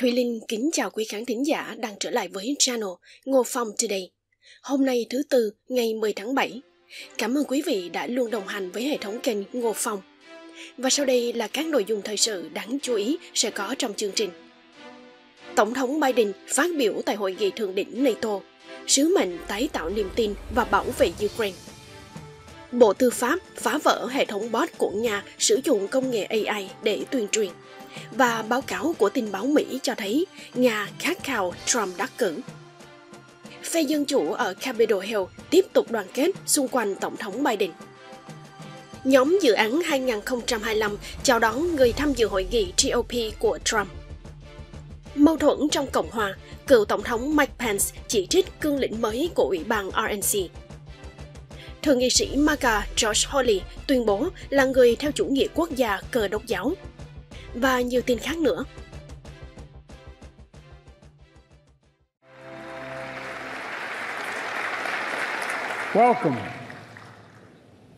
Thùy Linh kính chào quý khán thính giả đang trở lại với channel Ngô Phong Today. Hôm nay thứ Tư, ngày 10 tháng 7. Cảm ơn quý vị đã luôn đồng hành với hệ thống kênh Ngô Phong. Và sau đây là các nội dung thời sự đáng chú ý sẽ có trong chương trình. Tổng thống Biden phát biểu tại hội nghị thượng đỉnh NATO, sứ mệnh tái tạo niềm tin và bảo vệ Ukraine. Bộ Tư pháp phá vỡ hệ thống bot của Nga sử dụng công nghệ AI để tuyên truyền và báo cáo của tình báo Mỹ cho thấy Nga khát khao Trump đắc cử. Phe Dân Chủ ở Capitol Hill tiếp tục đoàn kết xung quanh Tổng thống Biden. Nhóm dự án 2025 chào đón người tham dự hội nghị GOP của Trump. Mâu thuẫn trong Cộng hòa, cựu Tổng thống Mike Pence chỉ trích cương lĩnh mới của Ủy ban RNC. Thượng nghị sĩ MAGA Josh Hawley tuyên bố là người theo chủ nghĩa quốc gia cờ đốc giáo và nhiều tin khác nữa. Welcome.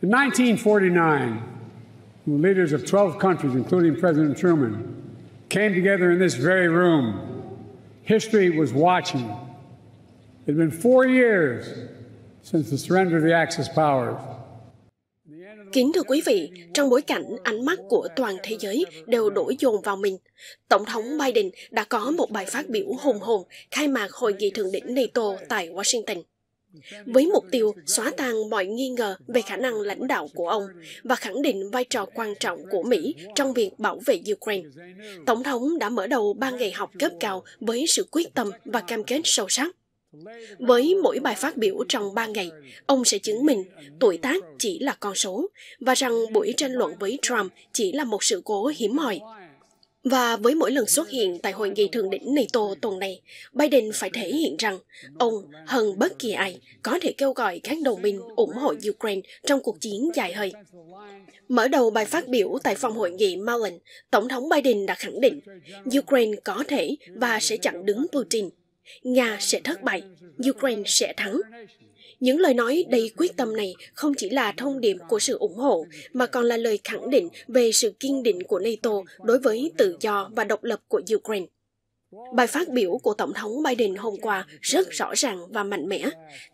In 1949, leaders of 12 countries, including President Truman, came together in this very room. History was watching. It had been four years since the surrender of the Axis powers. Kính thưa quý vị, trong bối cảnh ánh mắt của toàn thế giới đều đổ dồn vào mình, Tổng thống Biden đã có một bài phát biểu hùng hồn khai mạc hội nghị thượng đỉnh NATO tại Washington. Với mục tiêu xóa tan mọi nghi ngờ về khả năng lãnh đạo của ông và khẳng định vai trò quan trọng của Mỹ trong việc bảo vệ Ukraine, Tổng thống đã mở đầu ba ngày học cấp cao với sự quyết tâm và cam kết sâu sắc với mỗi bài phát biểu trong 3 ngày, ông sẽ chứng minh tuổi tác chỉ là con số và rằng buổi tranh luận với Trump chỉ là một sự cố hiếm hoi. Và với mỗi lần xuất hiện tại hội nghị thượng đỉnh NATO tuần này, Biden phải thể hiện rằng ông, hơn bất kỳ ai, có thể kêu gọi các đồng minh ủng hộ Ukraine trong cuộc chiến dài hơi. Mở đầu bài phát biểu tại phòng hội nghị Mullen, Tổng thống Biden đã khẳng định Ukraine có thể và sẽ chặn đứng Putin – Nga sẽ thất bại, Ukraine sẽ thắng. Những lời nói đầy quyết tâm này không chỉ là thông điệp của sự ủng hộ, mà còn là lời khẳng định về sự kiên định của NATO đối với tự do và độc lập của Ukraine. Bài phát biểu của Tổng thống Biden hôm qua rất rõ ràng và mạnh mẽ,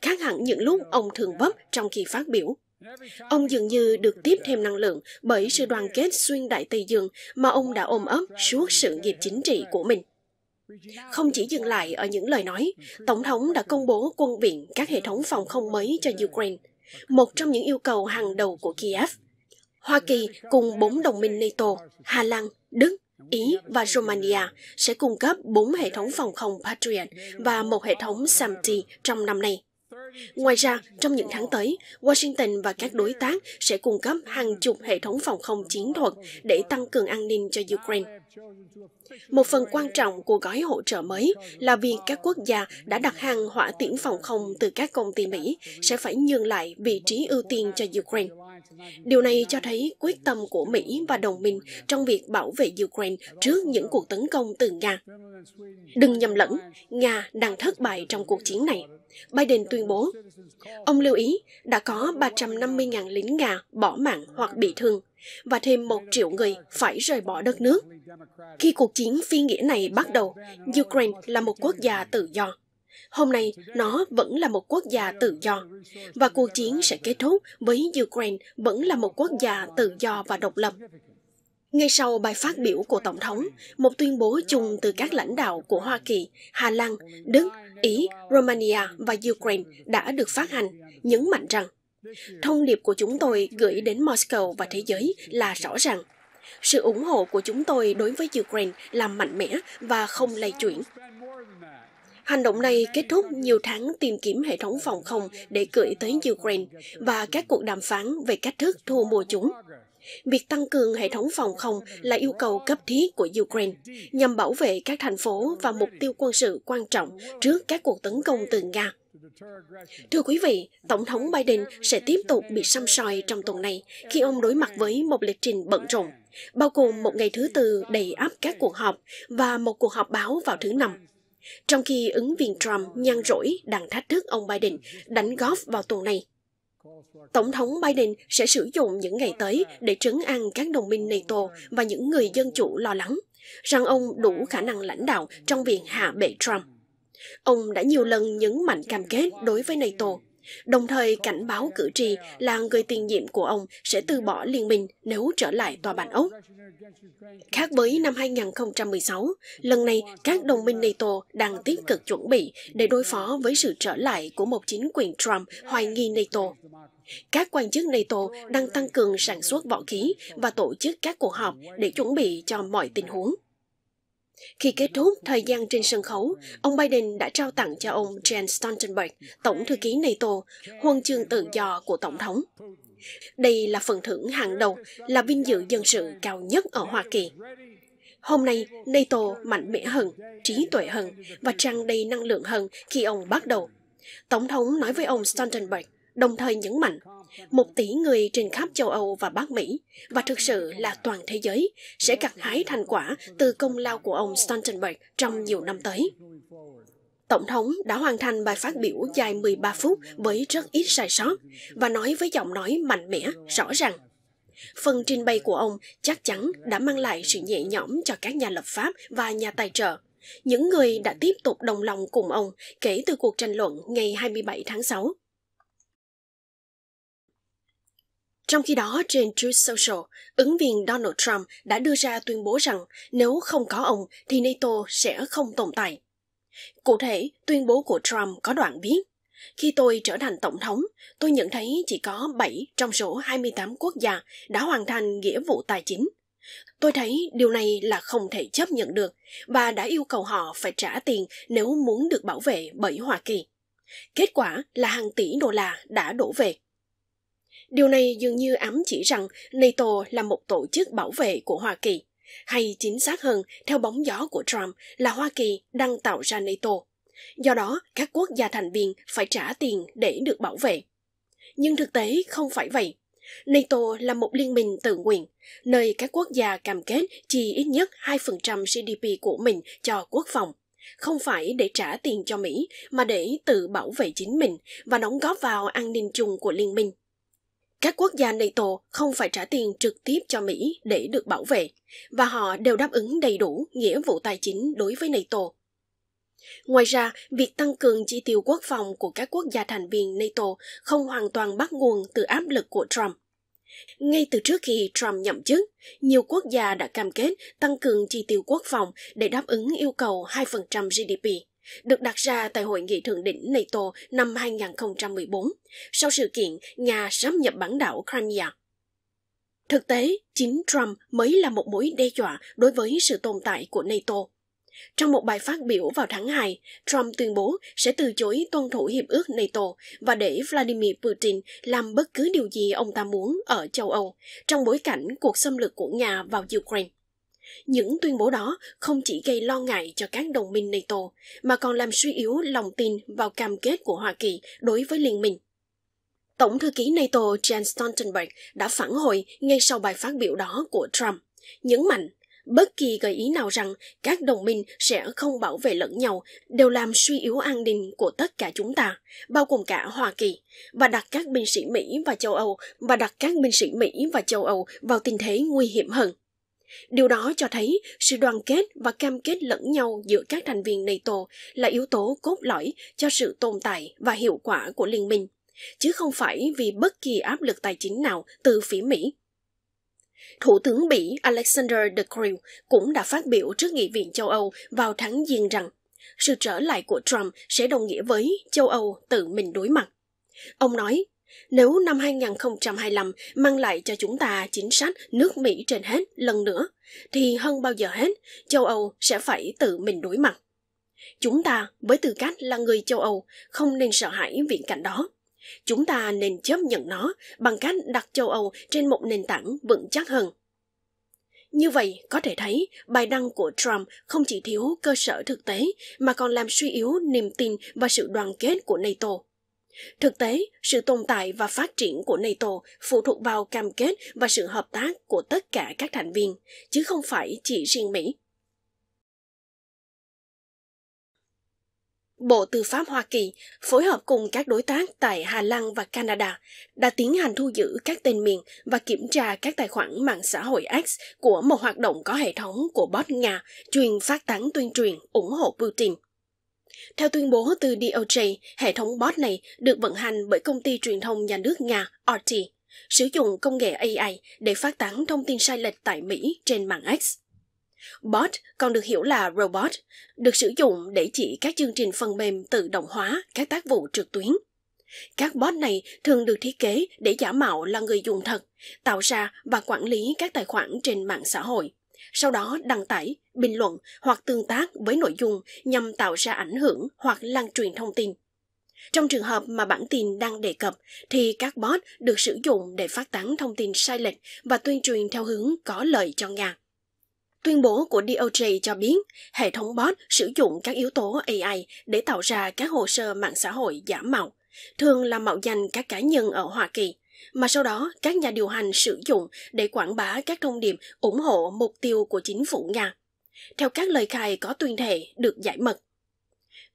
khác hẳn những lúc ông thường vấp trong khi phát biểu. Ông dường như được tiếp thêm năng lượng bởi sự đoàn kết xuyên đại Tây Dương mà ông đã ôm ấp suốt sự nghiệp chính trị của mình. Không chỉ dừng lại ở những lời nói, Tổng thống đã công bố quân biện các hệ thống phòng không mới cho Ukraine, một trong những yêu cầu hàng đầu của Kiev. Hoa Kỳ cùng bốn đồng minh NATO, Hà Lan, Đức, Ý và Romania sẽ cung cấp bốn hệ thống phòng không Patriot và một hệ thống SAMT trong năm nay. Ngoài ra, trong những tháng tới, Washington và các đối tác sẽ cung cấp hàng chục hệ thống phòng không chiến thuật để tăng cường an ninh cho Ukraine. Một phần quan trọng của gói hỗ trợ mới là việc các quốc gia đã đặt hàng hỏa tiễn phòng không từ các công ty Mỹ sẽ phải nhường lại vị trí ưu tiên cho Ukraine. Điều này cho thấy quyết tâm của Mỹ và đồng minh trong việc bảo vệ Ukraine trước những cuộc tấn công từ Nga. Đừng nhầm lẫn, Nga đang thất bại trong cuộc chiến này. Biden tuyên bố. Ông lưu ý đã có 350.000 lính Nga bỏ mạng hoặc bị thương và thêm một triệu người phải rời bỏ đất nước. Khi cuộc chiến phi nghĩa này bắt đầu, Ukraine là một quốc gia tự do. Hôm nay, nó vẫn là một quốc gia tự do, và cuộc chiến sẽ kết thúc với Ukraine vẫn là một quốc gia tự do và độc lập. Ngay sau bài phát biểu của Tổng thống, một tuyên bố chung từ các lãnh đạo của Hoa Kỳ, Hà Lan, Đức, Ý, Romania và Ukraine đã được phát hành, nhấn mạnh rằng Thông điệp của chúng tôi gửi đến Moscow và thế giới là rõ ràng. Sự ủng hộ của chúng tôi đối với Ukraine là mạnh mẽ và không lay chuyển. Hành động này kết thúc nhiều tháng tìm kiếm hệ thống phòng không để gửi tới Ukraine và các cuộc đàm phán về cách thức thu mua chúng việc tăng cường hệ thống phòng không là yêu cầu cấp thiết của Ukraine nhằm bảo vệ các thành phố và mục tiêu quân sự quan trọng trước các cuộc tấn công từ Nga. Thưa quý vị, Tổng thống Biden sẽ tiếp tục bị xăm soi trong tuần này khi ông đối mặt với một lịch trình bận rộn, bao gồm một ngày thứ tư đầy áp các cuộc họp và một cuộc họp báo vào thứ năm. Trong khi ứng viên Trump nhăn rỗi đang thách thức ông Biden đánh góp vào tuần này, Tổng thống Biden sẽ sử dụng những ngày tới để trấn an các đồng minh NATO và những người dân chủ lo lắng rằng ông đủ khả năng lãnh đạo trong việc hạ bệ Trump. Ông đã nhiều lần nhấn mạnh cam kết đối với NATO đồng thời cảnh báo cử tri là người tiền nhiệm của ông sẽ từ bỏ liên minh nếu trở lại tòa bản ốc. Khác với năm 2016, lần này các đồng minh NATO đang tích cực chuẩn bị để đối phó với sự trở lại của một chính quyền Trump hoài nghi NATO. Các quan chức NATO đang tăng cường sản xuất vũ khí và tổ chức các cuộc họp để chuẩn bị cho mọi tình huống. Khi kết thúc thời gian trên sân khấu, ông Biden đã trao tặng cho ông Jens Stoltenberg, Tổng thư ký NATO, huân chương tự do của Tổng thống. Đây là phần thưởng hàng đầu, là vinh dự dân sự cao nhất ở Hoa Kỳ. Hôm nay, NATO mạnh mẽ hơn, trí tuệ hơn và tràn đầy năng lượng hơn khi ông bắt đầu. Tổng thống nói với ông Stoltenberg, đồng thời nhấn mạnh một tỷ người trên khắp châu Âu và Bắc Mỹ, và thực sự là toàn thế giới, sẽ gặt hái thành quả từ công lao của ông Stoltenberg trong nhiều năm tới. Tổng thống đã hoàn thành bài phát biểu dài 13 phút với rất ít sai sót và nói với giọng nói mạnh mẽ, rõ ràng. Phần trình bày của ông chắc chắn đã mang lại sự nhẹ nhõm cho các nhà lập pháp và nhà tài trợ, những người đã tiếp tục đồng lòng cùng ông kể từ cuộc tranh luận ngày 27 tháng 6. Trong khi đó, trên Truth Social, ứng viên Donald Trump đã đưa ra tuyên bố rằng nếu không có ông thì NATO sẽ không tồn tại. Cụ thể, tuyên bố của Trump có đoạn viết khi tôi trở thành tổng thống, tôi nhận thấy chỉ có 7 trong số 28 quốc gia đã hoàn thành nghĩa vụ tài chính. Tôi thấy điều này là không thể chấp nhận được và đã yêu cầu họ phải trả tiền nếu muốn được bảo vệ bởi Hoa Kỳ. Kết quả là hàng tỷ đô la đã đổ về. Điều này dường như ám chỉ rằng NATO là một tổ chức bảo vệ của Hoa Kỳ, hay chính xác hơn, theo bóng gió của Trump là Hoa Kỳ đang tạo ra NATO. Do đó, các quốc gia thành viên phải trả tiền để được bảo vệ. Nhưng thực tế không phải vậy. NATO là một liên minh tự nguyện, nơi các quốc gia cam kết chi ít nhất 2% GDP của mình cho quốc phòng không phải để trả tiền cho Mỹ mà để tự bảo vệ chính mình và đóng góp vào an ninh chung của liên minh. Các quốc gia NATO không phải trả tiền trực tiếp cho Mỹ để được bảo vệ, và họ đều đáp ứng đầy đủ nghĩa vụ tài chính đối với NATO. Ngoài ra, việc tăng cường chi tiêu quốc phòng của các quốc gia thành viên NATO không hoàn toàn bắt nguồn từ áp lực của Trump. Ngay từ trước khi Trump nhậm chức, nhiều quốc gia đã cam kết tăng cường chi tiêu quốc phòng để đáp ứng yêu cầu 2% GDP được đặt ra tại Hội nghị Thượng đỉnh NATO năm 2014, sau sự kiện Nga sắp nhập bán đảo Crimea. Thực tế, chính Trump mới là một mối đe dọa đối với sự tồn tại của NATO. Trong một bài phát biểu vào tháng 2, Trump tuyên bố sẽ từ chối tuân thủ hiệp ước NATO và để Vladimir Putin làm bất cứ điều gì ông ta muốn ở châu Âu trong bối cảnh cuộc xâm lược của Nga vào Ukraine. Những tuyên bố đó không chỉ gây lo ngại cho các đồng minh NATO, mà còn làm suy yếu lòng tin vào cam kết của Hoa Kỳ đối với liên minh. Tổng thư ký NATO Jens Stoltenberg đã phản hồi ngay sau bài phát biểu đó của Trump, nhấn mạnh bất kỳ gợi ý nào rằng các đồng minh sẽ không bảo vệ lẫn nhau đều làm suy yếu an ninh của tất cả chúng ta, bao gồm cả Hoa Kỳ, và đặt các binh sĩ Mỹ và châu Âu và đặt các binh sĩ Mỹ và châu Âu vào tình thế nguy hiểm hơn. Điều đó cho thấy sự đoàn kết và cam kết lẫn nhau giữa các thành viên NATO là yếu tố cốt lõi cho sự tồn tại và hiệu quả của liên minh, chứ không phải vì bất kỳ áp lực tài chính nào từ phía Mỹ. Thủ tướng Bỉ Alexander De Croo cũng đã phát biểu trước Nghị viện châu Âu vào tháng Giêng rằng sự trở lại của Trump sẽ đồng nghĩa với châu Âu tự mình đối mặt. Ông nói, nếu năm 2025 mang lại cho chúng ta chính sách nước Mỹ trên hết lần nữa, thì hơn bao giờ hết, châu Âu sẽ phải tự mình đối mặt. Chúng ta, với tư cách là người châu Âu, không nên sợ hãi viễn cảnh đó. Chúng ta nên chấp nhận nó bằng cách đặt châu Âu trên một nền tảng vững chắc hơn. Như vậy, có thể thấy bài đăng của Trump không chỉ thiếu cơ sở thực tế mà còn làm suy yếu niềm tin và sự đoàn kết của NATO. Thực tế, sự tồn tại và phát triển của NATO phụ thuộc vào cam kết và sự hợp tác của tất cả các thành viên, chứ không phải chỉ riêng Mỹ. Bộ Tư pháp Hoa Kỳ phối hợp cùng các đối tác tại Hà Lan và Canada đã tiến hành thu giữ các tên miền và kiểm tra các tài khoản mạng xã hội X của một hoạt động có hệ thống của bot Nga truyền phát tán tuyên truyền ủng hộ Putin. Theo tuyên bố từ DOJ, hệ thống bot này được vận hành bởi công ty truyền thông nhà nước Nga RT, sử dụng công nghệ AI để phát tán thông tin sai lệch tại Mỹ trên mạng X. Bot còn được hiểu là robot, được sử dụng để chỉ các chương trình phần mềm tự động hóa các tác vụ trực tuyến. Các bot này thường được thiết kế để giả mạo là người dùng thật, tạo ra và quản lý các tài khoản trên mạng xã hội sau đó đăng tải, bình luận hoặc tương tác với nội dung nhằm tạo ra ảnh hưởng hoặc lan truyền thông tin. Trong trường hợp mà bản tin đang đề cập thì các bot được sử dụng để phát tán thông tin sai lệch và tuyên truyền theo hướng có lợi cho Nga. Tuyên bố của DOJ cho biết, hệ thống bot sử dụng các yếu tố AI để tạo ra các hồ sơ mạng xã hội giả mạo, thường là mạo danh các cá nhân ở Hoa Kỳ – mà sau đó các nhà điều hành sử dụng để quảng bá các thông điệp ủng hộ mục tiêu của chính phủ Nga. Theo các lời khai có tuyên thệ được giải mật.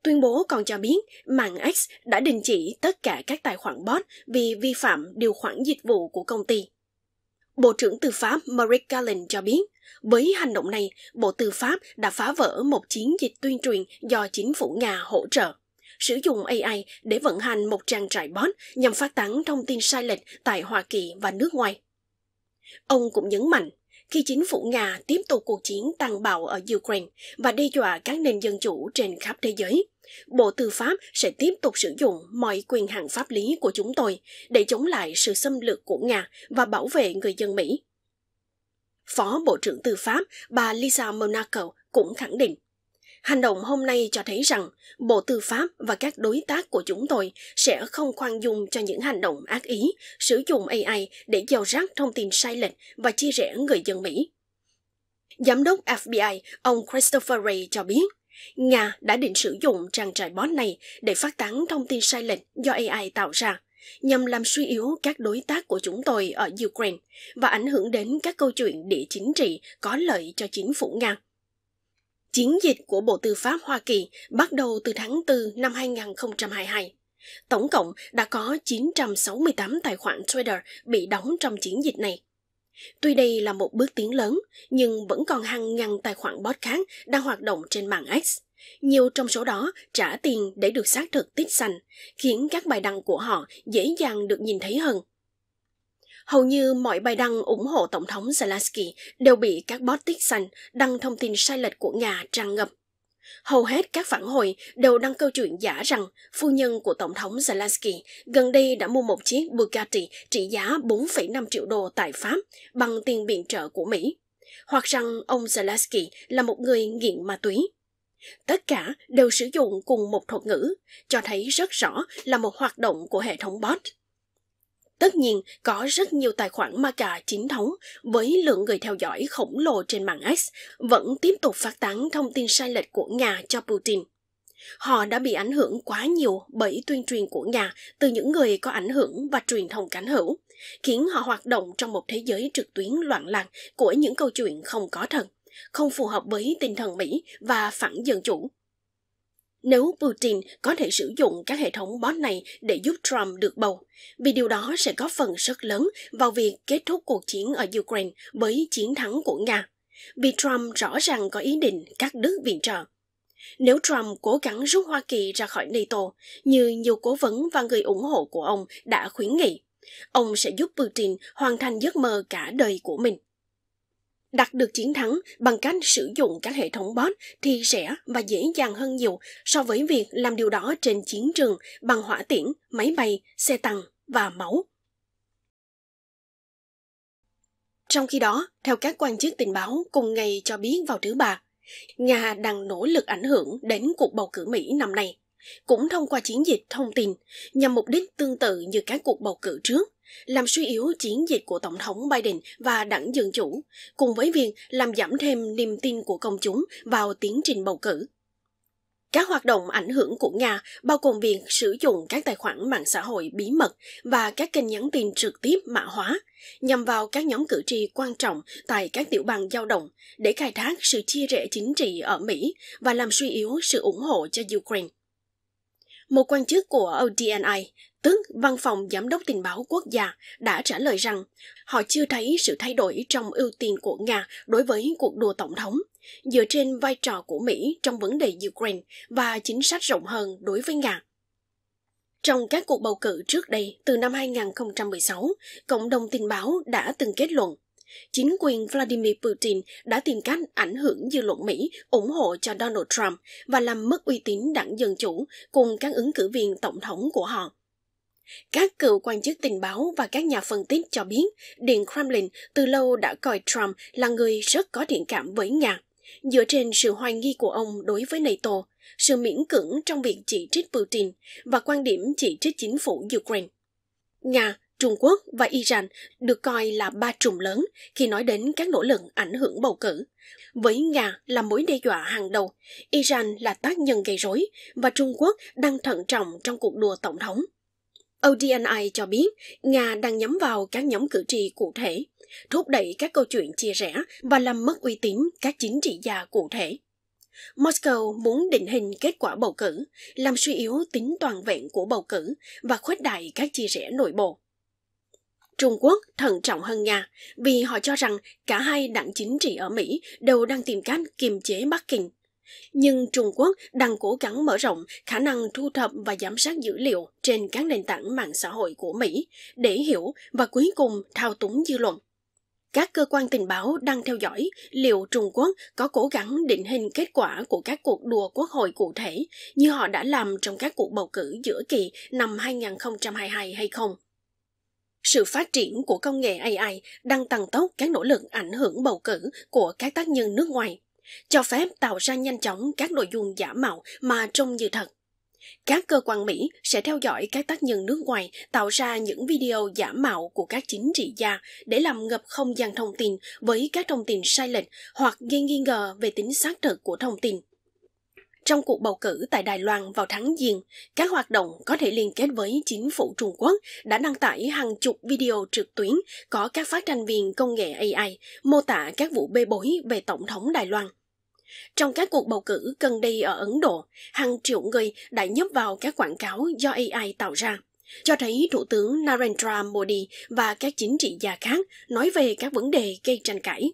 Tuyên bố còn cho biết mạng X đã đình chỉ tất cả các tài khoản bot vì vi phạm điều khoản dịch vụ của công ty. Bộ trưởng Tư pháp Merrick Garland cho biết, với hành động này, Bộ Tư pháp đã phá vỡ một chiến dịch tuyên truyền do chính phủ Nga hỗ trợ sử dụng AI để vận hành một trang trại bot nhằm phát tán thông tin sai lệch tại Hoa Kỳ và nước ngoài. Ông cũng nhấn mạnh, khi chính phủ Nga tiếp tục cuộc chiến tàn bạo ở Ukraine và đe dọa các nền dân chủ trên khắp thế giới, Bộ Tư pháp sẽ tiếp tục sử dụng mọi quyền hạn pháp lý của chúng tôi để chống lại sự xâm lược của Nga và bảo vệ người dân Mỹ. Phó Bộ trưởng Tư pháp bà Lisa Monaco cũng khẳng định Hành động hôm nay cho thấy rằng Bộ Tư pháp và các đối tác của chúng tôi sẽ không khoan dung cho những hành động ác ý, sử dụng AI để gieo rác thông tin sai lệch và chia rẽ người dân Mỹ. Giám đốc FBI, ông Christopher Ray cho biết, Nga đã định sử dụng trang trại bot này để phát tán thông tin sai lệch do AI tạo ra, nhằm làm suy yếu các đối tác của chúng tôi ở Ukraine và ảnh hưởng đến các câu chuyện địa chính trị có lợi cho chính phủ Nga. Chiến dịch của Bộ Tư pháp Hoa Kỳ bắt đầu từ tháng 4 năm 2022. Tổng cộng đã có 968 tài khoản Twitter bị đóng trong chiến dịch này. Tuy đây là một bước tiến lớn, nhưng vẫn còn hàng ngàn tài khoản bot podcast đang hoạt động trên mạng X. Nhiều trong số đó trả tiền để được xác thực tích xanh, khiến các bài đăng của họ dễ dàng được nhìn thấy hơn. Hầu như mọi bài đăng ủng hộ Tổng thống Zelensky đều bị các bot xanh đăng thông tin sai lệch của Nga tràn ngập. Hầu hết các phản hồi đều đăng câu chuyện giả rằng phu nhân của Tổng thống Zelensky gần đây đã mua một chiếc Bugatti trị giá 4,5 triệu đô tại Pháp bằng tiền viện trợ của Mỹ, hoặc rằng ông Zelensky là một người nghiện ma túy. Tất cả đều sử dụng cùng một thuật ngữ, cho thấy rất rõ là một hoạt động của hệ thống bot – Tất nhiên, có rất nhiều tài khoản ma chính thống với lượng người theo dõi khổng lồ trên mạng X vẫn tiếp tục phát tán thông tin sai lệch của Nga cho Putin. Họ đã bị ảnh hưởng quá nhiều bởi tuyên truyền của Nga từ những người có ảnh hưởng và truyền thông cánh hữu, khiến họ hoạt động trong một thế giới trực tuyến loạn lạc của những câu chuyện không có thật, không phù hợp với tinh thần Mỹ và phản dân chủ nếu Putin có thể sử dụng các hệ thống bot này để giúp Trump được bầu, vì điều đó sẽ góp phần rất lớn vào việc kết thúc cuộc chiến ở Ukraine với chiến thắng của Nga, vì Trump rõ ràng có ý định cắt đứt viện trợ. Nếu Trump cố gắng rút Hoa Kỳ ra khỏi NATO, như nhiều cố vấn và người ủng hộ của ông đã khuyến nghị, ông sẽ giúp Putin hoàn thành giấc mơ cả đời của mình đạt được chiến thắng bằng cách sử dụng các hệ thống bot thì rẻ và dễ dàng hơn nhiều so với việc làm điều đó trên chiến trường bằng hỏa tiễn, máy bay, xe tăng và máu. Trong khi đó, theo các quan chức tình báo cùng ngày cho biết vào thứ Ba, Nga đang nỗ lực ảnh hưởng đến cuộc bầu cử Mỹ năm nay, cũng thông qua chiến dịch thông tin nhằm mục đích tương tự như các cuộc bầu cử trước, làm suy yếu chiến dịch của Tổng thống Biden và đảng Dân Chủ, cùng với việc làm giảm thêm niềm tin của công chúng vào tiến trình bầu cử. Các hoạt động ảnh hưởng của Nga bao gồm việc sử dụng các tài khoản mạng xã hội bí mật và các kênh nhắn tin trực tiếp mã hóa nhằm vào các nhóm cử tri quan trọng tại các tiểu bang dao động để khai thác sự chia rẽ chính trị ở Mỹ và làm suy yếu sự ủng hộ cho Ukraine. Một quan chức của ODNI tức Văn phòng Giám đốc Tình báo Quốc gia, đã trả lời rằng họ chưa thấy sự thay đổi trong ưu tiên của Nga đối với cuộc đua tổng thống, dựa trên vai trò của Mỹ trong vấn đề Ukraine và chính sách rộng hơn đối với Nga. Trong các cuộc bầu cử trước đây từ năm 2016, cộng đồng tình báo đã từng kết luận chính quyền Vladimir Putin đã tìm cách ảnh hưởng dư luận Mỹ ủng hộ cho Donald Trump và làm mất uy tín đảng Dân Chủ cùng các ứng cử viên tổng thống của họ. Các cựu quan chức tình báo và các nhà phân tích cho biết Điện Kremlin từ lâu đã coi Trump là người rất có thiện cảm với Nga. Dựa trên sự hoài nghi của ông đối với NATO, sự miễn cưỡng trong việc chỉ trích Putin và quan điểm chỉ trích chính phủ Ukraine. Nga, Trung Quốc và Iran được coi là ba trùng lớn khi nói đến các nỗ lực ảnh hưởng bầu cử. Với Nga là mối đe dọa hàng đầu, Iran là tác nhân gây rối và Trung Quốc đang thận trọng trong cuộc đua tổng thống. ODNI cho biết Nga đang nhắm vào các nhóm cử tri cụ thể, thúc đẩy các câu chuyện chia rẽ và làm mất uy tín các chính trị gia cụ thể. Moscow muốn định hình kết quả bầu cử, làm suy yếu tính toàn vẹn của bầu cử và khuếch đại các chia rẽ nội bộ. Trung Quốc thận trọng hơn Nga vì họ cho rằng cả hai đảng chính trị ở Mỹ đều đang tìm cách kiềm chế Bắc Kinh nhưng Trung Quốc đang cố gắng mở rộng khả năng thu thập và giám sát dữ liệu trên các nền tảng mạng xã hội của Mỹ để hiểu và cuối cùng thao túng dư luận. Các cơ quan tình báo đang theo dõi liệu Trung Quốc có cố gắng định hình kết quả của các cuộc đua quốc hội cụ thể như họ đã làm trong các cuộc bầu cử giữa kỳ năm 2022 hay không. Sự phát triển của công nghệ AI đang tăng tốc các nỗ lực ảnh hưởng bầu cử của các tác nhân nước ngoài cho phép tạo ra nhanh chóng các nội dung giả mạo mà trông như thật. Các cơ quan Mỹ sẽ theo dõi các tác nhân nước ngoài tạo ra những video giả mạo của các chính trị gia để làm ngập không gian thông tin với các thông tin sai lệch hoặc gây nghi ngờ về tính xác thực của thông tin trong cuộc bầu cử tại Đài Loan vào tháng Giêng, các hoạt động có thể liên kết với chính phủ Trung Quốc đã đăng tải hàng chục video trực tuyến có các phát thanh viên công nghệ AI mô tả các vụ bê bối về Tổng thống Đài Loan. Trong các cuộc bầu cử gần đây ở Ấn Độ, hàng triệu người đã nhấp vào các quảng cáo do AI tạo ra cho thấy Thủ tướng Narendra Modi và các chính trị gia khác nói về các vấn đề gây tranh cãi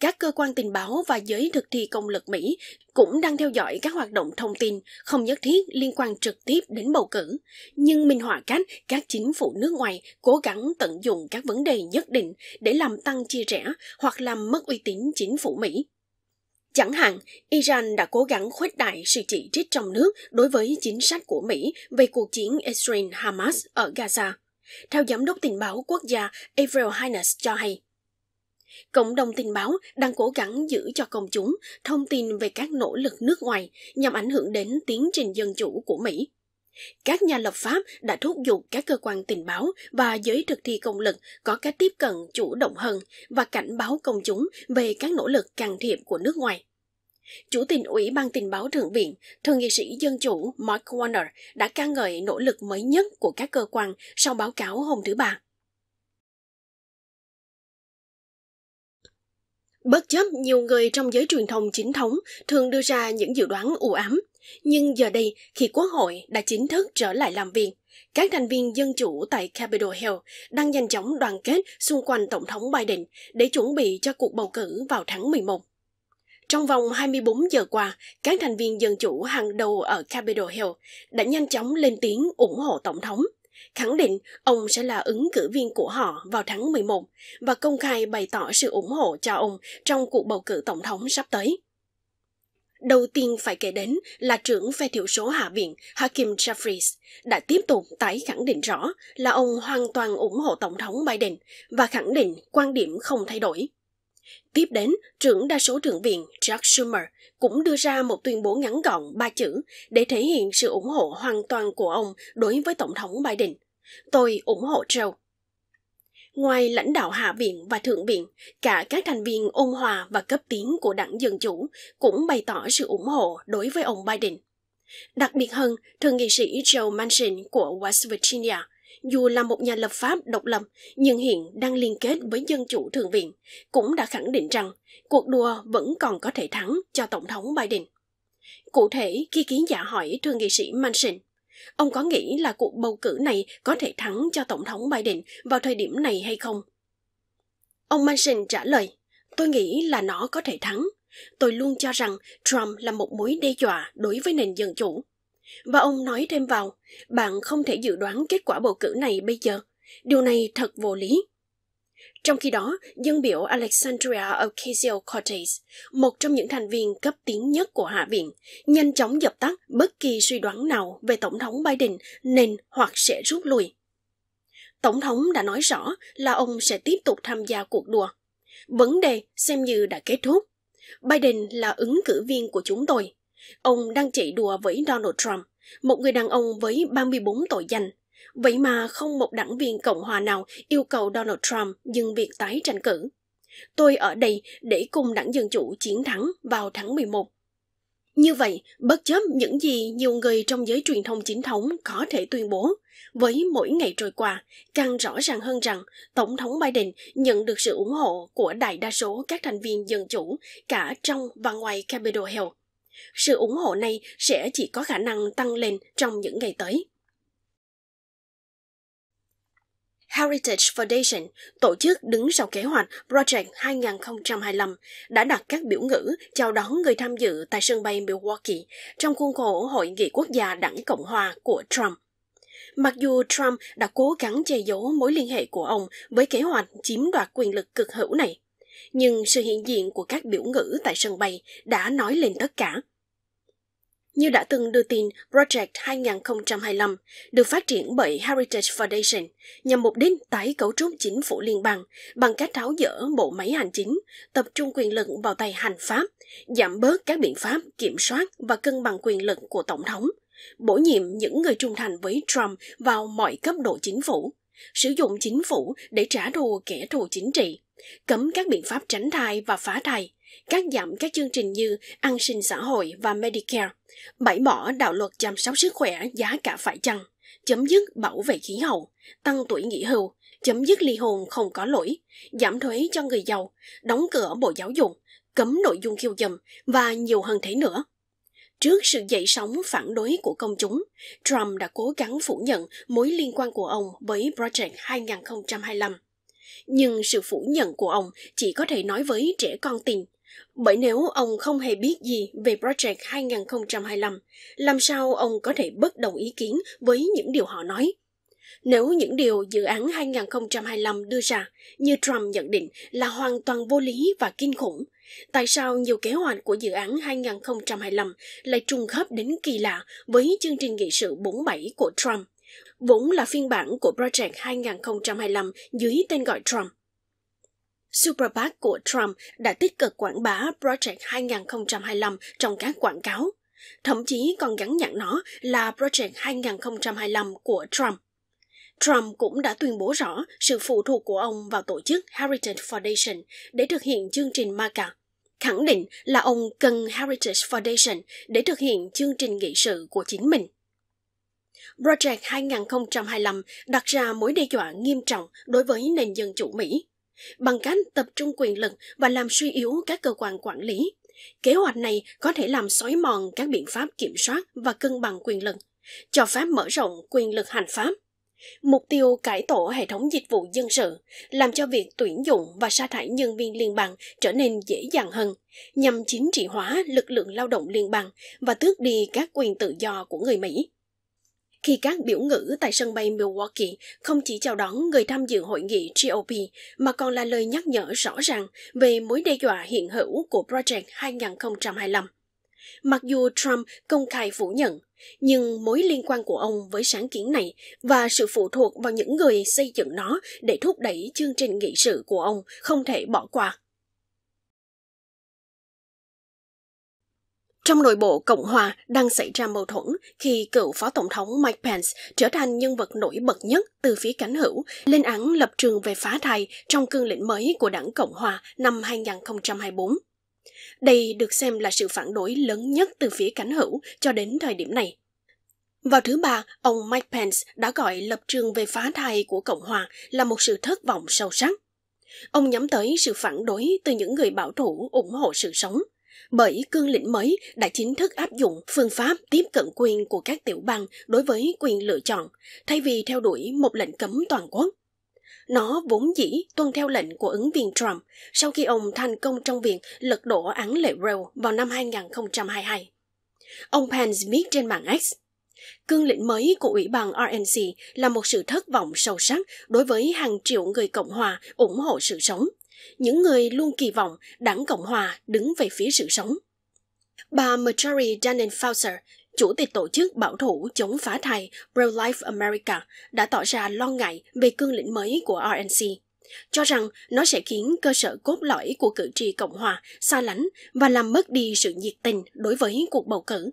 các cơ quan tình báo và giới thực thi công lực Mỹ cũng đang theo dõi các hoạt động thông tin không nhất thiết liên quan trực tiếp đến bầu cử, nhưng minh họa cách các chính phủ nước ngoài cố gắng tận dụng các vấn đề nhất định để làm tăng chia rẽ hoặc làm mất uy tín chính phủ Mỹ. Chẳng hạn, Iran đã cố gắng khuếch đại sự chỉ trích trong nước đối với chính sách của Mỹ về cuộc chiến Israel-Hamas ở Gaza. Theo Giám đốc Tình báo Quốc gia Avril Haines cho hay, Cộng đồng tình báo đang cố gắng giữ cho công chúng thông tin về các nỗ lực nước ngoài nhằm ảnh hưởng đến tiến trình dân chủ của Mỹ. Các nhà lập pháp đã thúc giục các cơ quan tình báo và giới thực thi công lực có cách tiếp cận chủ động hơn và cảnh báo công chúng về các nỗ lực can thiệp của nước ngoài. Chủ tịch Ủy ban Tình báo Thượng viện, Thượng nghị sĩ Dân chủ Mark Warner đã ca ngợi nỗ lực mới nhất của các cơ quan sau báo cáo hôm thứ Ba. Bất chấp nhiều người trong giới truyền thông chính thống thường đưa ra những dự đoán u ám, nhưng giờ đây khi Quốc hội đã chính thức trở lại làm việc, các thành viên dân chủ tại Capitol Hill đang nhanh chóng đoàn kết xung quanh Tổng thống Biden để chuẩn bị cho cuộc bầu cử vào tháng 11. Trong vòng 24 giờ qua, các thành viên dân chủ hàng đầu ở Capitol Hill đã nhanh chóng lên tiếng ủng hộ Tổng thống – khẳng định ông sẽ là ứng cử viên của họ vào tháng 11 và công khai bày tỏ sự ủng hộ cho ông trong cuộc bầu cử tổng thống sắp tới. Đầu tiên phải kể đến là trưởng phe thiểu số Hạ viện Hakim Jeffries đã tiếp tục tái khẳng định rõ là ông hoàn toàn ủng hộ Tổng thống Biden và khẳng định quan điểm không thay đổi. Tiếp đến, trưởng đa số thượng viện Chuck Schumer cũng đưa ra một tuyên bố ngắn gọn ba chữ để thể hiện sự ủng hộ hoàn toàn của ông đối với Tổng thống Biden. Tôi ủng hộ Joe. Ngoài lãnh đạo Hạ viện và Thượng viện, cả các thành viên ôn hòa và cấp tiến của đảng Dân Chủ cũng bày tỏ sự ủng hộ đối với ông Biden. Đặc biệt hơn, thượng nghị sĩ Joe Manchin của West Virginia dù là một nhà lập pháp độc lập nhưng hiện đang liên kết với dân chủ thượng viện, cũng đã khẳng định rằng cuộc đua vẫn còn có thể thắng cho Tổng thống Biden. Cụ thể, khi kiến giả hỏi thượng nghị sĩ Manchin, ông có nghĩ là cuộc bầu cử này có thể thắng cho Tổng thống Biden vào thời điểm này hay không? Ông Manchin trả lời, tôi nghĩ là nó có thể thắng. Tôi luôn cho rằng Trump là một mối đe dọa đối với nền dân chủ. Và ông nói thêm vào, bạn không thể dự đoán kết quả bầu cử này bây giờ. Điều này thật vô lý. Trong khi đó, dân biểu Alexandria Ocasio-Cortez, một trong những thành viên cấp tiến nhất của Hạ viện, nhanh chóng dập tắt bất kỳ suy đoán nào về Tổng thống Biden nên hoặc sẽ rút lui. Tổng thống đã nói rõ là ông sẽ tiếp tục tham gia cuộc đua. Vấn đề xem như đã kết thúc. Biden là ứng cử viên của chúng tôi. Ông đang chạy đùa với Donald Trump, một người đàn ông với 34 tội danh. Vậy mà không một đảng viên Cộng hòa nào yêu cầu Donald Trump dừng việc tái tranh cử. Tôi ở đây để cùng đảng Dân Chủ chiến thắng vào tháng 11. Như vậy, bất chấp những gì nhiều người trong giới truyền thông chính thống có thể tuyên bố, với mỗi ngày trôi qua, càng rõ ràng hơn rằng Tổng thống Biden nhận được sự ủng hộ của đại đa số các thành viên dân chủ cả trong và ngoài Capitol Hill. Sự ủng hộ này sẽ chỉ có khả năng tăng lên trong những ngày tới. Heritage Foundation, tổ chức đứng sau kế hoạch Project 2025, đã đặt các biểu ngữ chào đón người tham dự tại sân bay Milwaukee trong khuôn khổ Hội nghị quốc gia đảng Cộng hòa của Trump. Mặc dù Trump đã cố gắng che giấu mối liên hệ của ông với kế hoạch chiếm đoạt quyền lực cực hữu này, nhưng sự hiện diện của các biểu ngữ tại sân bay đã nói lên tất cả. Như đã từng đưa tin, Project 2025 được phát triển bởi Heritage Foundation nhằm mục đích tái cấu trúc chính phủ liên bang bằng cách tháo dỡ bộ máy hành chính, tập trung quyền lực vào tay hành pháp, giảm bớt các biện pháp kiểm soát và cân bằng quyền lực của Tổng thống, bổ nhiệm những người trung thành với Trump vào mọi cấp độ chính phủ, sử dụng chính phủ để trả thù kẻ thù chính trị, cấm các biện pháp tránh thai và phá thai, cắt giảm các chương trình như an sinh xã hội và Medicare, bãi bỏ đạo luật chăm sóc sức khỏe giá cả phải chăng, chấm dứt bảo vệ khí hậu, tăng tuổi nghỉ hưu, chấm dứt ly hôn không có lỗi, giảm thuế cho người giàu, đóng cửa Bộ Giáo dục, cấm nội dung khiêu dâm và nhiều hơn thế nữa. Trước sự dậy sóng phản đối của công chúng, Trump đã cố gắng phủ nhận mối liên quan của ông với Project 2025. Nhưng sự phủ nhận của ông chỉ có thể nói với trẻ con tình bởi nếu ông không hề biết gì về Project 2025, làm sao ông có thể bất đồng ý kiến với những điều họ nói? Nếu những điều dự án 2025 đưa ra, như Trump nhận định là hoàn toàn vô lý và kinh khủng, tại sao nhiều kế hoạch của dự án 2025 lại trùng khớp đến kỳ lạ với chương trình nghị sự 47 của Trump, vốn là phiên bản của Project 2025 dưới tên gọi Trump? Superpac của Trump đã tích cực quảng bá Project 2025 trong các quảng cáo, thậm chí còn gắn nhãn nó là Project 2025 của Trump. Trump cũng đã tuyên bố rõ sự phụ thuộc của ông vào tổ chức Heritage Foundation để thực hiện chương trình MACA, khẳng định là ông cần Heritage Foundation để thực hiện chương trình nghị sự của chính mình. Project 2025 đặt ra mối đe dọa nghiêm trọng đối với nền dân chủ Mỹ bằng cách tập trung quyền lực và làm suy yếu các cơ quan quản lý. Kế hoạch này có thể làm xói mòn các biện pháp kiểm soát và cân bằng quyền lực, cho phép mở rộng quyền lực hành pháp. Mục tiêu cải tổ hệ thống dịch vụ dân sự, làm cho việc tuyển dụng và sa thải nhân viên liên bang trở nên dễ dàng hơn, nhằm chính trị hóa lực lượng lao động liên bang và tước đi các quyền tự do của người Mỹ khi các biểu ngữ tại sân bay Milwaukee không chỉ chào đón người tham dự hội nghị GOP mà còn là lời nhắc nhở rõ ràng về mối đe dọa hiện hữu của Project 2025. Mặc dù Trump công khai phủ nhận, nhưng mối liên quan của ông với sáng kiến này và sự phụ thuộc vào những người xây dựng nó để thúc đẩy chương trình nghị sự của ông không thể bỏ qua. Trong nội bộ Cộng hòa đang xảy ra mâu thuẫn khi cựu Phó Tổng thống Mike Pence trở thành nhân vật nổi bật nhất từ phía cánh hữu, lên án lập trường về phá thai trong cương lĩnh mới của đảng Cộng hòa năm 2024. Đây được xem là sự phản đối lớn nhất từ phía cánh hữu cho đến thời điểm này. Vào thứ ba, ông Mike Pence đã gọi lập trường về phá thai của Cộng hòa là một sự thất vọng sâu sắc. Ông nhắm tới sự phản đối từ những người bảo thủ ủng hộ sự sống – bởi cương lĩnh mới đã chính thức áp dụng phương pháp tiếp cận quyền của các tiểu bang đối với quyền lựa chọn, thay vì theo đuổi một lệnh cấm toàn quốc. Nó vốn dĩ tuân theo lệnh của ứng viên Trump sau khi ông thành công trong việc lật đổ án lệ Roe vào năm 2022. Ông Pence viết trên mạng X, Cương lĩnh mới của Ủy ban RNC là một sự thất vọng sâu sắc đối với hàng triệu người Cộng hòa ủng hộ sự sống những người luôn kỳ vọng đảng Cộng Hòa đứng về phía sự sống. Bà Marjorie Dannen Fauser, chủ tịch tổ chức bảo thủ chống phá thai Pro-Life America, đã tỏ ra lo ngại về cương lĩnh mới của RNC, cho rằng nó sẽ khiến cơ sở cốt lõi của cử tri Cộng Hòa xa lánh và làm mất đi sự nhiệt tình đối với cuộc bầu cử.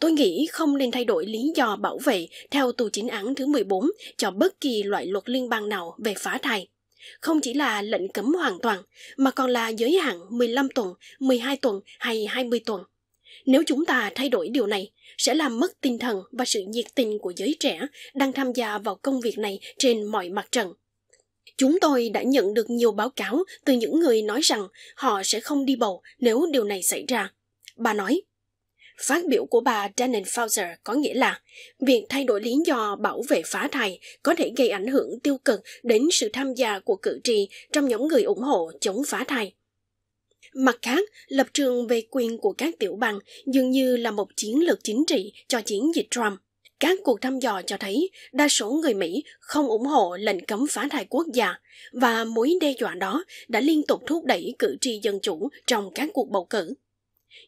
Tôi nghĩ không nên thay đổi lý do bảo vệ theo tù chính án thứ 14 cho bất kỳ loại luật liên bang nào về phá thai không chỉ là lệnh cấm hoàn toàn, mà còn là giới hạn 15 tuần, 12 tuần hay 20 tuần. Nếu chúng ta thay đổi điều này, sẽ làm mất tinh thần và sự nhiệt tình của giới trẻ đang tham gia vào công việc này trên mọi mặt trận. Chúng tôi đã nhận được nhiều báo cáo từ những người nói rằng họ sẽ không đi bầu nếu điều này xảy ra. Bà nói, Phát biểu của bà Janet Fauser có nghĩa là việc thay đổi lý do bảo vệ phá thai có thể gây ảnh hưởng tiêu cực đến sự tham gia của cử tri trong nhóm người ủng hộ chống phá thai. Mặt khác, lập trường về quyền của các tiểu bang dường như là một chiến lược chính trị cho chiến dịch Trump. Các cuộc thăm dò cho thấy đa số người Mỹ không ủng hộ lệnh cấm phá thai quốc gia và mối đe dọa đó đã liên tục thúc đẩy cử tri dân chủ trong các cuộc bầu cử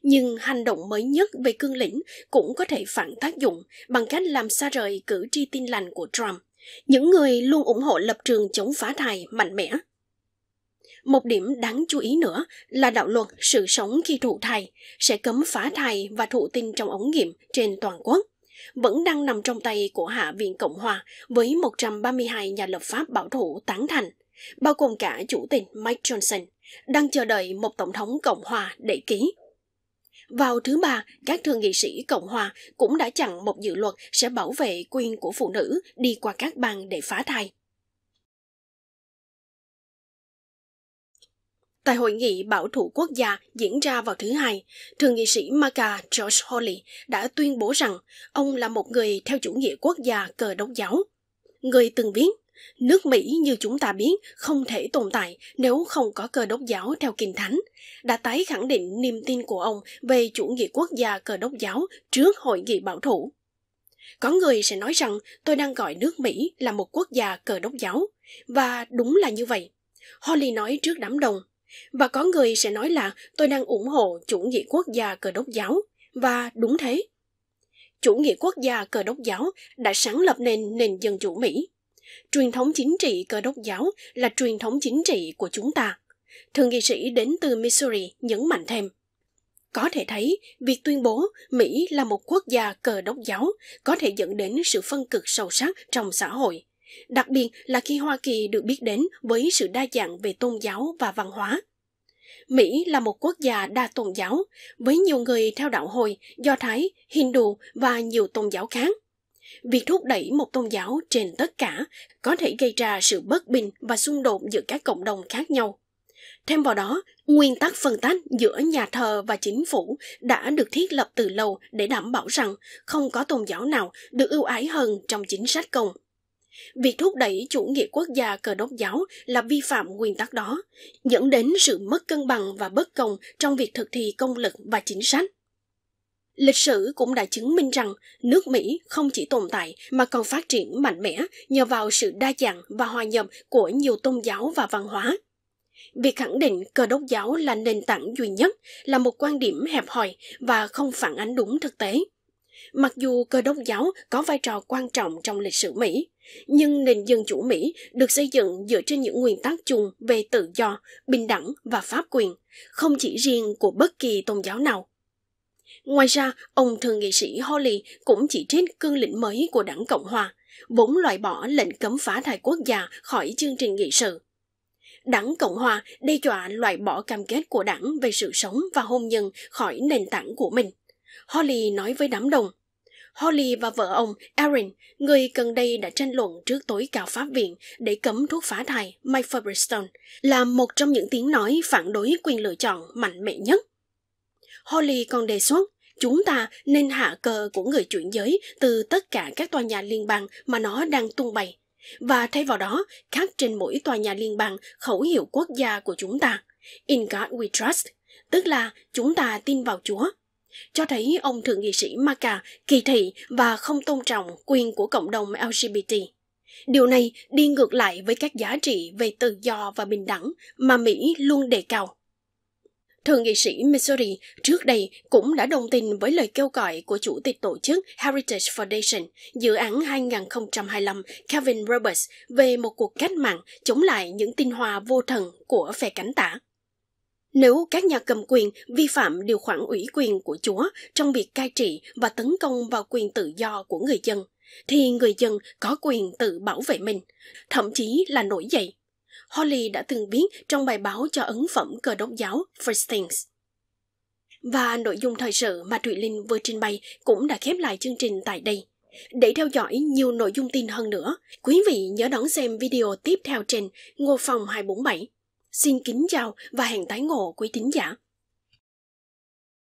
nhưng hành động mới nhất về cương lĩnh cũng có thể phản tác dụng bằng cách làm xa rời cử tri tin lành của Trump, những người luôn ủng hộ lập trường chống phá thai mạnh mẽ. Một điểm đáng chú ý nữa là đạo luật sự sống khi thụ thai sẽ cấm phá thai và thụ tinh trong ống nghiệm trên toàn quốc, vẫn đang nằm trong tay của Hạ viện Cộng hòa với 132 nhà lập pháp bảo thủ tán thành, bao gồm cả chủ tịch Mike Johnson, đang chờ đợi một tổng thống Cộng hòa để ký. Vào thứ ba, các thượng nghị sĩ Cộng hòa cũng đã chặn một dự luật sẽ bảo vệ quyền của phụ nữ đi qua các bang để phá thai. Tại hội nghị bảo thủ quốc gia diễn ra vào thứ hai, thượng nghị sĩ Maka George Hawley đã tuyên bố rằng ông là một người theo chủ nghĩa quốc gia cờ đốc giáo. Người từng viết, Nước Mỹ như chúng ta biết không thể tồn tại nếu không có cơ đốc giáo theo Kinh Thánh, đã tái khẳng định niềm tin của ông về chủ nghĩa quốc gia cơ đốc giáo trước hội nghị bảo thủ. Có người sẽ nói rằng tôi đang gọi nước Mỹ là một quốc gia cờ đốc giáo, và đúng là như vậy. Holly nói trước đám đông. Và có người sẽ nói là tôi đang ủng hộ chủ nghĩa quốc gia cờ đốc giáo, và đúng thế. Chủ nghĩa quốc gia cờ đốc giáo đã sáng lập nên nền dân chủ Mỹ. Truyền thống chính trị cơ đốc giáo là truyền thống chính trị của chúng ta. Thượng nghị sĩ đến từ Missouri nhấn mạnh thêm. Có thể thấy, việc tuyên bố Mỹ là một quốc gia cờ đốc giáo có thể dẫn đến sự phân cực sâu sắc trong xã hội, đặc biệt là khi Hoa Kỳ được biết đến với sự đa dạng về tôn giáo và văn hóa. Mỹ là một quốc gia đa tôn giáo, với nhiều người theo đạo hồi, do thái, Hindu và nhiều tôn giáo khác. Việc thúc đẩy một tôn giáo trên tất cả có thể gây ra sự bất bình và xung đột giữa các cộng đồng khác nhau. Thêm vào đó, nguyên tắc phân tách giữa nhà thờ và chính phủ đã được thiết lập từ lâu để đảm bảo rằng không có tôn giáo nào được ưu ái hơn trong chính sách công. Việc thúc đẩy chủ nghĩa quốc gia cờ đốc giáo là vi phạm nguyên tắc đó, dẫn đến sự mất cân bằng và bất công trong việc thực thi công lực và chính sách. Lịch sử cũng đã chứng minh rằng nước Mỹ không chỉ tồn tại mà còn phát triển mạnh mẽ nhờ vào sự đa dạng và hòa nhập của nhiều tôn giáo và văn hóa. Việc khẳng định cơ đốc giáo là nền tảng duy nhất là một quan điểm hẹp hòi và không phản ánh đúng thực tế. Mặc dù cơ đốc giáo có vai trò quan trọng trong lịch sử Mỹ, nhưng nền dân chủ Mỹ được xây dựng dựa trên những nguyên tắc chung về tự do, bình đẳng và pháp quyền, không chỉ riêng của bất kỳ tôn giáo nào. Ngoài ra, ông thượng nghị sĩ Holly cũng chỉ trích cương lĩnh mới của đảng Cộng hòa, vốn loại bỏ lệnh cấm phá thai quốc gia khỏi chương trình nghị sự. Đảng Cộng hòa đe dọa loại bỏ cam kết của đảng về sự sống và hôn nhân khỏi nền tảng của mình. Holly nói với đám đông. Holly và vợ ông, Erin, người gần đây đã tranh luận trước tối cao pháp viện để cấm thuốc phá thai Mike Faberstone, là một trong những tiếng nói phản đối quyền lựa chọn mạnh mẽ nhất. Holly còn đề xuất Chúng ta nên hạ cờ của người chuyển giới từ tất cả các tòa nhà liên bang mà nó đang tung bày, và thay vào đó khắc trên mỗi tòa nhà liên bang khẩu hiệu quốc gia của chúng ta, In God We Trust, tức là chúng ta tin vào Chúa cho thấy ông thượng nghị sĩ Maka kỳ thị và không tôn trọng quyền của cộng đồng LGBT. Điều này đi ngược lại với các giá trị về tự do và bình đẳng mà Mỹ luôn đề cao. Thượng nghị sĩ Missouri trước đây cũng đã đồng tình với lời kêu gọi của Chủ tịch tổ chức Heritage Foundation, dự án 2025 Kevin Roberts về một cuộc cách mạng chống lại những tinh hoa vô thần của phe cánh tả. Nếu các nhà cầm quyền vi phạm điều khoản ủy quyền của Chúa trong việc cai trị và tấn công vào quyền tự do của người dân, thì người dân có quyền tự bảo vệ mình, thậm chí là nổi dậy Holly đã từng viết trong bài báo cho ấn phẩm cờ đốc giáo First Things. Và nội dung thời sự mà Thụy Linh vừa trình bày cũng đã khép lại chương trình tại đây. Để theo dõi nhiều nội dung tin hơn nữa, quý vị nhớ đón xem video tiếp theo trên Ngô Phòng 247. Xin kính chào và hẹn tái ngộ quý tín giả.